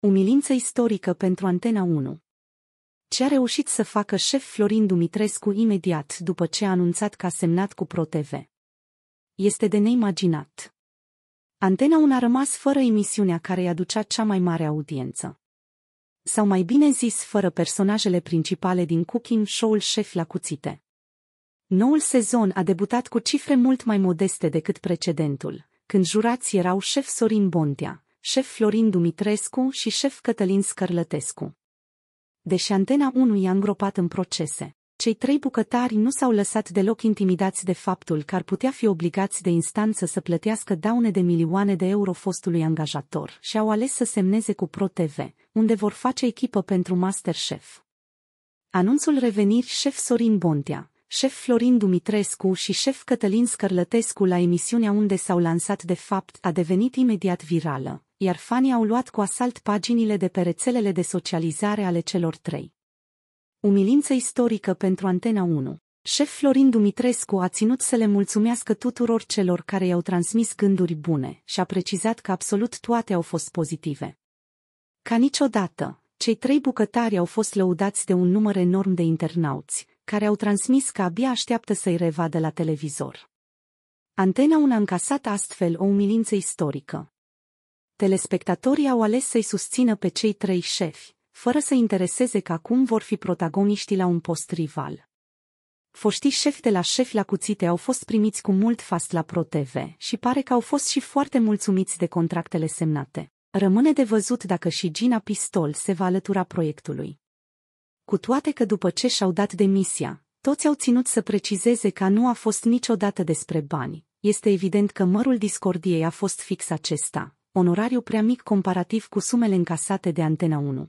Umilință istorică pentru Antena 1 Ce a reușit să facă șef Florin Dumitrescu imediat după ce a anunțat că a semnat cu ProTV? Este de neimaginat. Antena 1 a rămas fără emisiunea care i-a aducea cea mai mare audiență. Sau mai bine zis, fără personajele principale din cooking show-ul șef la cuțite. Noul sezon a debutat cu cifre mult mai modeste decât precedentul, când jurați erau șef Sorin Bontea, șef Florin Dumitrescu și șef Cătălin Scărlătescu. Deși Antena 1 i-a îngropat în procese, cei trei bucătari nu s-au lăsat deloc intimidați de faptul că ar putea fi obligați de instanță să plătească daune de milioane de euro fostului angajator și au ales să semneze cu ProTV, unde vor face echipă pentru Masterchef. Anunțul reveniri șef Sorin Bontea, șef Florin Dumitrescu și șef Cătălin Scărlătescu la emisiunea unde s-au lansat de fapt a devenit imediat virală iar fanii au luat cu asalt paginile de pe rețelele de socializare ale celor trei. Umilință istorică pentru Antena 1 Șef Florin Dumitrescu a ținut să le mulțumească tuturor celor care i-au transmis gânduri bune și a precizat că absolut toate au fost pozitive. Ca niciodată, cei trei bucătari au fost lăudați de un număr enorm de internauți, care au transmis că abia așteaptă să-i revadă la televizor. Antena 1 a încasat astfel o umilință istorică, Telespectatorii au ales să-i susțină pe cei trei șefi, fără să intereseze că acum vor fi protagoniștii la un post rival. Foștii șefi de la șefi la cuțite au fost primiți cu mult fast la ProTV și pare că au fost și foarte mulțumiți de contractele semnate. Rămâne de văzut dacă și Gina Pistol se va alătura proiectului. Cu toate că după ce și-au dat demisia, toți au ținut să precizeze că nu a fost niciodată despre bani, este evident că mărul discordiei a fost fix acesta, onorariu prea mic comparativ cu sumele încasate de Antena 1.